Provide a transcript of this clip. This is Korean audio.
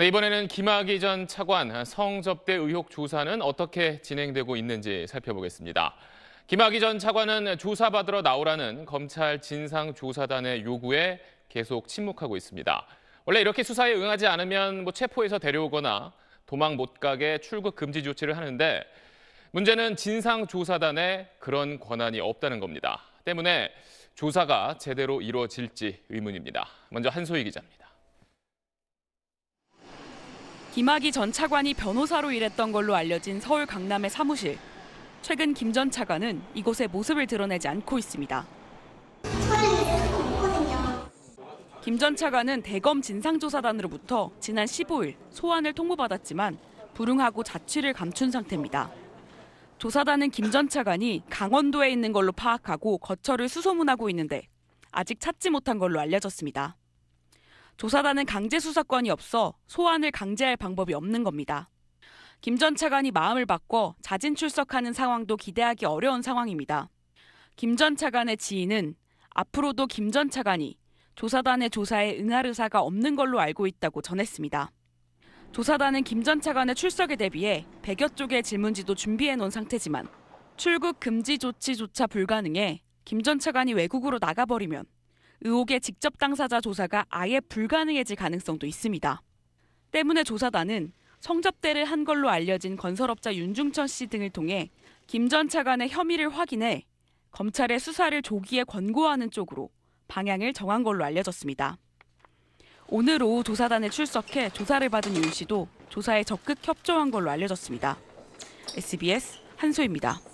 네, 이번에는 김학의 전 차관 성접대 의혹 조사는 어떻게 진행되고 있는지 살펴보겠습니다. 김학의 전 차관은 조사받으러 나오라는 검찰 진상조사단의 요구에 계속 침묵하고 있습니다. 원래 이렇게 수사에 응하지 않으면 뭐 체포해서 데려오거나 도망 못 가게 출국 금지 조치를 하는데 문제는 진상조사단에 그런 권한이 없다는 겁니다. 때문에 조사가 제대로 이루어질지 의문입니다. 먼저 한소희 기자입니다. 김학의 전 차관이 변호사로 일했던 걸로 알려진 서울 강남의 사무실. 최근 김 전 차관은 이곳의 모습을 드러내지 않고 있습니다. 김 전 차관은 대검 진상조사단으로부터 지난 15일 소환을 통보받았지만 불응하고 자취를 감춘 상태입니다. 조사단은 김 전 차관이 강원도에 있는 걸로 파악하고 거처를 수소문하고 있는데 아직 찾지 못한 걸로 알려졌습니다. 조사단은 강제 수사권이 없어 소환을 강제할 방법이 없는 겁니다. 김 전 차관이 마음을 바꿔 자진 출석하는 상황도 기대하기 어려운 상황입니다. 김 전 차관의 지인은 앞으로도 김 전 차관이 조사단의 조사에 응할 의사가 없는 걸로 알고 있다고 전했습니다. 조사단은 김 전 차관의 출석에 대비해 100여 쪽의 질문지도 준비해 놓은 상태지만 출국 금지 조치조차 불가능해 김 전 차관이 외국으로 나가버리면 의혹의 직접 당사자 조사가 아예 불가능해질 가능성도 있습니다. 때문에 조사단은 성접대를 한 걸로 알려진 건설업자 윤중천 씨 등을 통해 김 전 차관의 혐의를 확인해 검찰의 수사를 조기에 권고하는 쪽으로 방향을 정한 걸로 알려졌습니다. 오늘 오후 조사단에 출석해 조사를 받은 윤 씨도 조사에 적극 협조한 걸로 알려졌습니다. SBS 한소입니다.